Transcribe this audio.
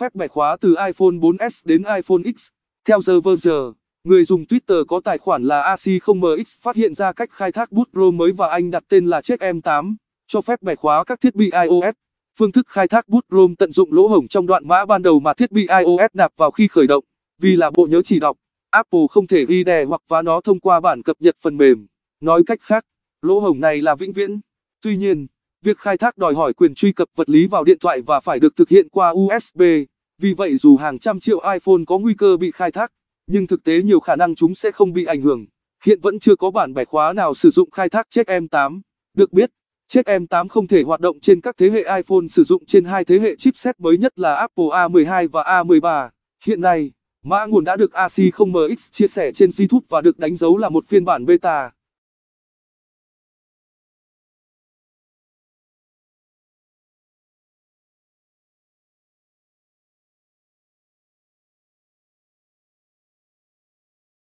phép bẻ khóa từ iPhone 4S đến iPhone X. Theo The Verge, người dùng Twitter có tài khoản là AC0MX phát hiện ra cách khai thác bút Pro mới và anh đặt tên là chiếc M8, cho phép bẻ khóa các thiết bị iOS. Phương thức khai thác bút ROM tận dụng lỗ hổng trong đoạn mã ban đầu mà thiết bị iOS nạp vào khi khởi động, vì là bộ nhớ chỉ đọc, Apple không thể ghi đè hoặc vá nó thông qua bản cập nhật phần mềm. Nói cách khác, lỗ hổng này là vĩnh viễn. Tuy nhiên, việc khai thác đòi hỏi quyền truy cập vật lý vào điện thoại và phải được thực hiện qua USB. Vì vậy dù hàng trăm triệu iPhone có nguy cơ bị khai thác, nhưng thực tế nhiều khả năng chúng sẽ không bị ảnh hưởng. Hiện vẫn chưa có bản bẻ khóa nào sử dụng khai thác chiếc M8. Được biết, chiếc M8 không thể hoạt động trên các thế hệ iPhone sử dụng trên hai thế hệ chipset mới nhất là Apple A12 và A13. Hiện nay, mã nguồn đã được AC0MX chia sẻ trên YouTube và được đánh dấu là một phiên bản beta.